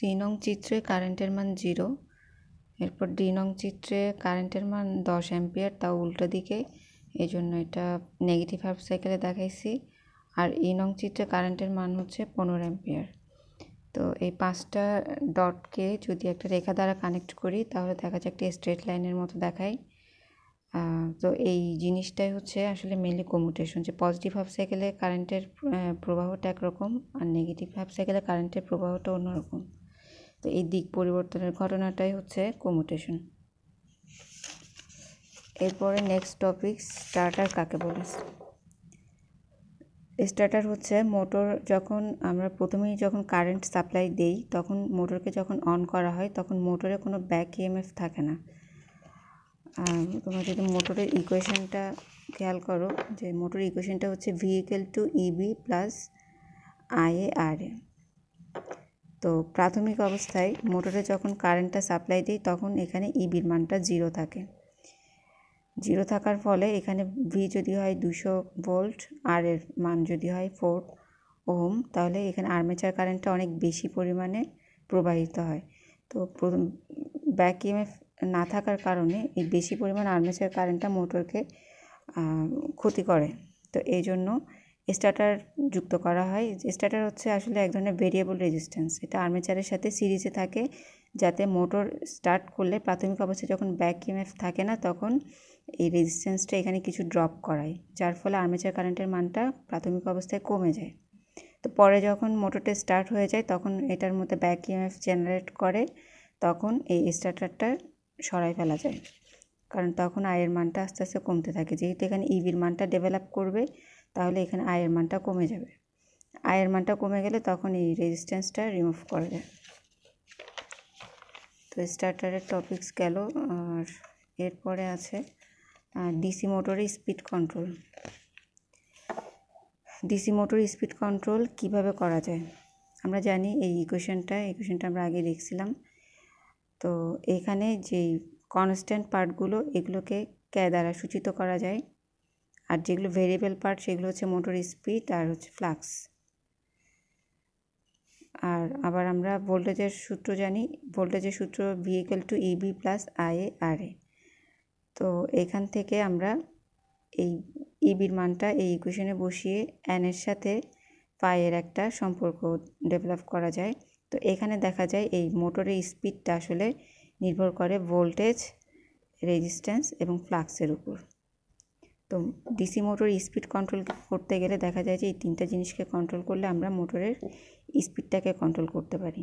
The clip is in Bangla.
সি নং চিত্রে কারেন্টের মান জিরো এরপর ডি নং চিত্রে কারেন্টের মান দশ অ্যাম্পিয়ার তাও উল্টো দিকে এই জন্য এটা নেগেটিভ হাফ সাইকেলে দেখাইছি আর ই নং চিত্রে কারেন্টের মান হচ্ছে পনেরো অ্যাম্পিয়ার তো এই পাঁচটা ডটকে যদি একটা রেখা দ্বারা কানেক্ট করি তাহলে দেখা যায় একটা স্ট্রেট লাইনের মতো দেখায় তো এই জিনিসটাই হচ্ছে আসলে মেনলি কমিউটেশন যে পজিটিভ হাফ সাইকেলে কারেন্টের প্রবাহটা একরকম আর নেগেটিভ হাফ সাইকেলে কারেন্টের প্রবাহটা অন্যরকম তো এই দিক পরিবর্তনের ঘটনাটাই হচ্ছে কমিউটেশন এরপরে নেক্সট টপিক স্টার্টার কাকে বলে স্টার্টার হচ্ছে মোটর যখন আমরা প্রথমেই যখন কারেন্ট সাপ্লাই দেই তখন মোটরকে যখন অন করা হয় তখন মোটরে কোনো ব্যাক ইএমএফ থাকে না তোমরা যদি মোটরের ইকুয়েশনটা খেয়াল করো যে মোটর ইকুয়েশনটা হচ্ছে vehicle to Eb plus Ia R A তো প্রাথমিক অবস্থায় মোটরে যখন কারেন্টটা সাপ্লাই দিই তখন এখানে ইবির e মানটা জিরো থাকে জিরো থাকার ফলে এখানে ভি যদি হয় দুশো ভোল্ট আর এর মান যদি হয় ফোর ওহম তাহলে এখানে আর্মেচার কারেন্টটা অনেক বেশি পরিমাণে প্রবাহিত হয় তো প্রথম ব্যাক ইএমএফ না থাকার কারণে এই বেশি পরিমাণ আর্মেচার কারেন্টটা মোটরকে ক্ষতি করে তো এই জন্য স্টার্টার যুক্ত করা হয় স্টার্টার হচ্ছে আসলে এক ধরনের ভেরিয়েবল রেজিস্ট্যান্স এটা আর্মেচারের সাথে সিরিজে থাকে যাতে মোটর স্টার্ট করলে প্রাথমিক অবস্থায় যখন ব্যাক ইএমএফ থাকে না তখন এই রেজিস্ট্যান্সটা এখানে কিছু ড্রপ করায় যার ফলে আর্মেচার কারেন্টের মানটা প্রাথমিক অবস্থায় কমে যায় তো পরে যখন মোটরটা স্টার্ট হয়ে যায় তখন এটার মধ্যে ব্যাক ইএমএফ জেনারেট করে তখন এই স্টার্টারটা সরাই ফেলা যায় কারণ তখন আয়ের মানটা আস্তে আস্তে কমতে থাকে যেহেতু এখানে ইভির e মানটা ডেভেলপ করবে তাহলে এখানে আয়ের মানটা কমে যাবে আয়ের মানটা কমে গেলে তখন এই রেজিস্ট্যান্সটা রিমুভ করা যায় তো স্টার্টারের টপিক্স গেল আর এরপরে আছে ডিসি মোটরের speed control DC motor speed control কিভাবে করা যায় আমরা জানি এই ইকুয়েশনটা ইকুয়েশনটা আমরা আগে দেখছিলাম তো এখানে যেই কনস্ট্যান্ট পার্টগুলো এগুলোকে ক্যা দ্বারা সূচিত করা যায় আর যেগুলো ভেরিয়েবল পার্ট সেগুলো হচ্ছে মোটর স্পিড আর হচ্ছে ফ্লাক্স আর আবার আমরা ভোল্টেজের সূত্র জানি ভোল্টেজের সূত্র V to Eb plus I A R A তো এখান থেকে আমরা এই ইবির e মানটা এই ইকুয়েশনে বসিয়ে অ্যানের সাথে পায়ের একটা সম্পর্ক ডেভেলপ করা যায় তো এখানে দেখা যায় এই মোটরের স্পিডটা আসলে নির্ভর করে ভোল্টেজ রেজিস্ট্যান্স এবং ফ্লাক্সের উপর তো ডিসি মোটর স্পিড কন্ট্রোল করতে গেলে দেখা যায় যে এই তিনটা জিনিসকে কন্ট্রোল করলে আমরা মোটরের স্পিডটাকে কন্ট্রোল করতে পারি